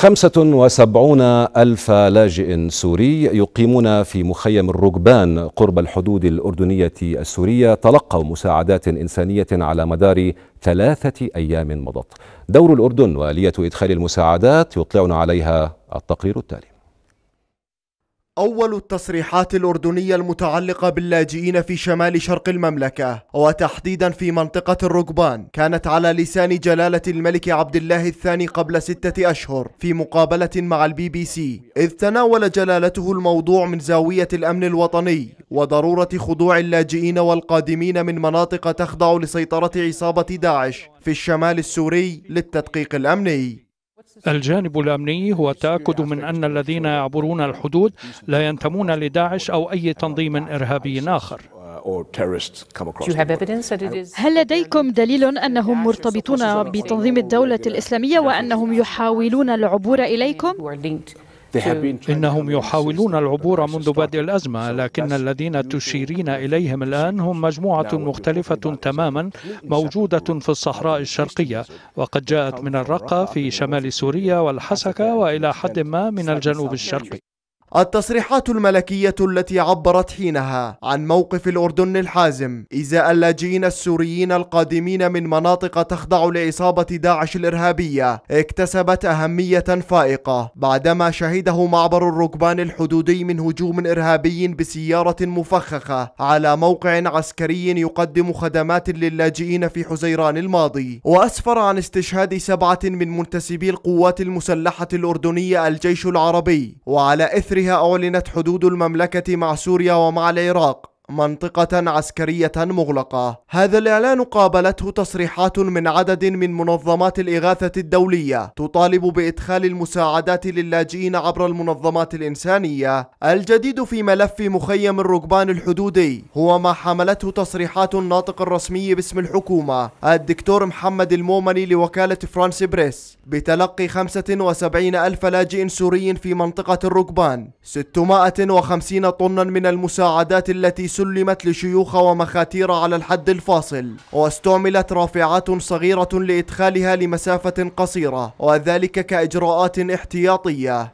75 ألف لاجئ سوري يقيمون في مخيم الركبان قرب الحدود الأردنية السورية تلقوا مساعدات إنسانية على مدار ثلاثة أيام مضت دور الأردن وآلية إدخال المساعدات يطلعنا عليها التقرير التالي أول التصريحات الأردنية المتعلقة باللاجئين في شمال شرق المملكة وتحديدا في منطقة الرقبان كانت على لسان جلالة الملك عبد الله الثاني قبل ستة أشهر في مقابلة مع البي بي سي إذ تناول جلالته الموضوع من زاوية الأمن الوطني وضرورة خضوع اللاجئين والقادمين من مناطق تخضع لسيطرة عصابة داعش في الشمال السوري للتدقيق الأمني الجانب الأمني هو التأكد من أن الذين يعبرون الحدود لا ينتمون لداعش أو أي تنظيم إرهابي آخر هل لديكم دليل أنهم مرتبطون بتنظيم الدولة الإسلامية وأنهم يحاولون العبور إليكم؟ إنهم يحاولون العبور منذ بدء الأزمة لكن الذين تشيرين إليهم الآن هم مجموعة مختلفة تماما موجودة في الصحراء الشرقية وقد جاءت من الرقة في شمال سوريا والحسكة وإلى حد ما من الجنوب الشرقي التصريحات الملكية التي عبرت حينها عن موقف الأردن الحازم إزاء اللاجئين السوريين القادمين من مناطق تخضع لإصابة داعش الإرهابية اكتسبت أهمية فائقة بعدما شهده معبر الركبان الحدودي من هجوم إرهابي بسيارة مفخخة على موقع عسكري يقدم خدمات للاجئين في حزيران الماضي وأسفر عن استشهاد سبعة من منتسبي القوات المسلحة الأردنية الجيش العربي وعلى إثر آخرها أعلنت حدود المملكة مع سوريا ومع العراق منطقة عسكرية مغلقة هذا الإعلان قابلته تصريحات من عدد من منظمات الإغاثة الدولية تطالب بإدخال المساعدات للاجئين عبر المنظمات الإنسانية الجديد في ملف مخيم الركبان الحدودي هو ما حملته تصريحات الناطق الرسمي باسم الحكومة الدكتور محمد المومني لوكالة فرانس بريس بتلقي 75 ألف لاجئ سوري في منطقة الركبان 650 طنا من المساعدات التي سلمت لشيوخ ومخاتير على الحد الفاصل واستعملت رافعات صغيرة لإدخالها لمسافة قصيرة وذلك كإجراءات احتياطية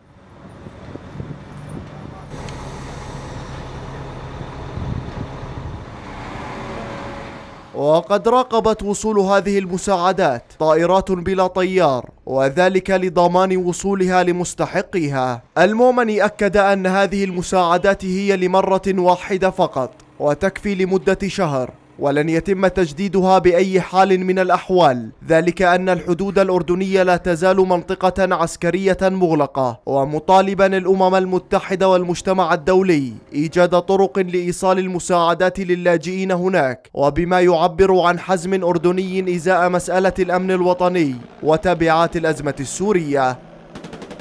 وقد راقبت وصول هذه المساعدات طائرات بلا طيار وذلك لضمان وصولها لمستحقيها المؤمني أكد أن هذه المساعدات هي لمرة واحدة فقط وتكفي لمدة شهر ولن يتم تجديدها بأي حال من الأحوال ذلك أن الحدود الأردنية لا تزال منطقة عسكرية مغلقة ومطالبا الأمم المتحدة والمجتمع الدولي إيجاد طرق لإيصال المساعدات للاجئين هناك وبما يعبر عن حزم أردني إزاء مسألة الأمن الوطني وتبعات الأزمة السورية